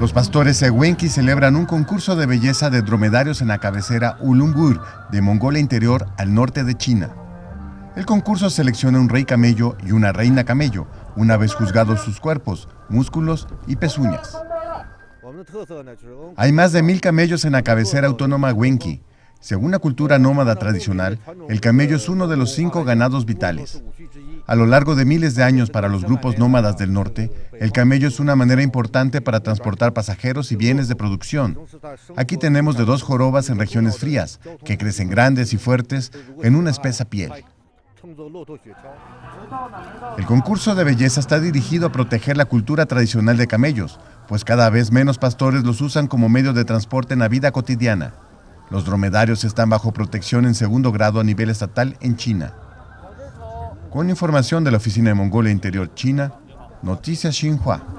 Los pastores Ewenki celebran un concurso de belleza de dromedarios en la cabecera Ulungur de Mongolia Interior al norte de China. El concurso selecciona un rey camello y una reina camello, una vez juzgados sus cuerpos, músculos y pezuñas. Hay más de mil camellos en la cabecera autónoma Wenki, según la cultura nómada tradicional, el camello es uno de los cinco ganados vitales. A lo largo de miles de años para los grupos nómadas del norte, el camello es una manera importante para transportar pasajeros y bienes de producción. Aquí tenemos de dos jorobas en regiones frías, que crecen grandes y fuertes en una espesa piel. El concurso de belleza está dirigido a proteger la cultura tradicional de camellos, pues cada vez menos pastores los usan como medio de transporte en la vida cotidiana. Los dromedarios están bajo protección en segundo grado a nivel estatal en China. Con información de la Oficina de Mongolia Interior China, Noticias Xinhua.